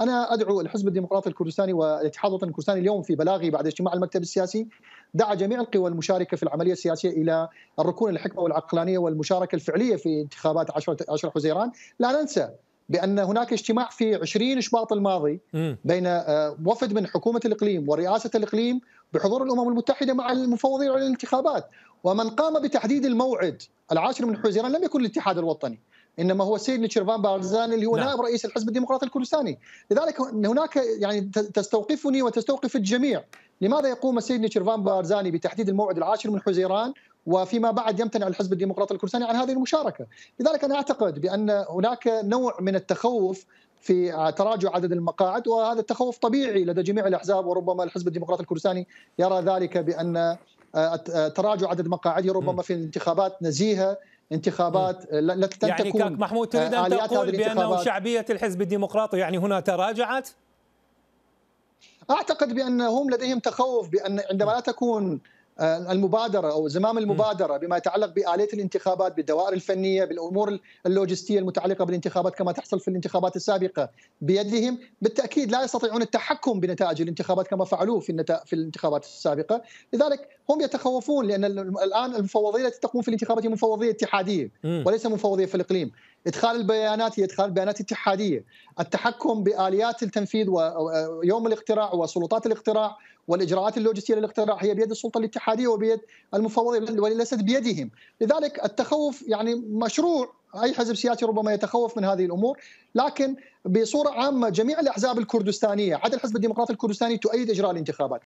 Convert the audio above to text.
انا ادعو الحزب الديمقراطي الكردستاني والاتحاد الوطني الكردستاني اليوم في بلاغي بعد اجتماع المكتب السياسي دعا جميع القوى المشاركه في العمليه السياسيه الى الركون الحكمه والعقلانيه والمشاركه الفعليه في انتخابات 10 حزيران لا ننسى بان هناك اجتماع في 20 شباط الماضي بين آه، وفد من حكومه الاقليم ورئاسه الاقليم بحضور الامم المتحده مع المفوضين على الانتخابات ومن قام بتحديد الموعد العاشر من حزيران لم يكن الاتحاد الوطني انما هو السيد شيرفان بارزان اللي هو نعم. نائب رئيس الحزب الديمقراطي الكردستاني لذلك هناك يعني تستوقفني وتستوقف الجميع لماذا يقوم السيد شيرفان بارزاني بتحديد الموعد العاشر من حزيران وفيما بعد يمتنع الحزب الديمقراطي الكردستاني عن هذه المشاركه لذلك انا اعتقد بان هناك نوع من التخوف في تراجع عدد المقاعد وهذا التخوف طبيعي لدى جميع الاحزاب وربما الحزب الديمقراطي الكردستاني يرى ذلك بان آه، آه، تراجع عدد مقاعده ربما في الانتخابات نزيهه انتخابات لا يعني تكون كاك محمود تريد آه، ان تقول بانه شعبيه الحزب الديمقراطي يعني هنا تراجعت؟ اعتقد بانهم لديهم تخوف بان عندما لا تكون آه، المبادره او زمام المبادره بما يتعلق باليه الانتخابات بالدوائر الفنيه بالامور اللوجستيه المتعلقه بالانتخابات كما تحصل في الانتخابات السابقه بيدهم بالتاكيد لا يستطيعون التحكم بنتائج الانتخابات كما فعلوه في في الانتخابات السابقه لذلك هم يتخوفون لان الان المفوضيه التي تقوم في الانتخابات هي مفوضيه اتحاديه وليس مفوضيه في الاقليم ادخال البيانات هي ادخال بيانات اتحاديه، التحكم باليات التنفيذ ويوم الاقتراع وسلطات الاقتراع والاجراءات اللوجستيه للاقتراع هي بيد السلطه الاتحاديه وبيد المفوضين وليست بيدهم، لذلك التخوف يعني مشروع اي حزب سياسي ربما يتخوف من هذه الامور، لكن بصوره عامه جميع الاحزاب الكردستانيه عدا الحزب الديمقراطي الكردستاني تؤيد اجراء الانتخابات،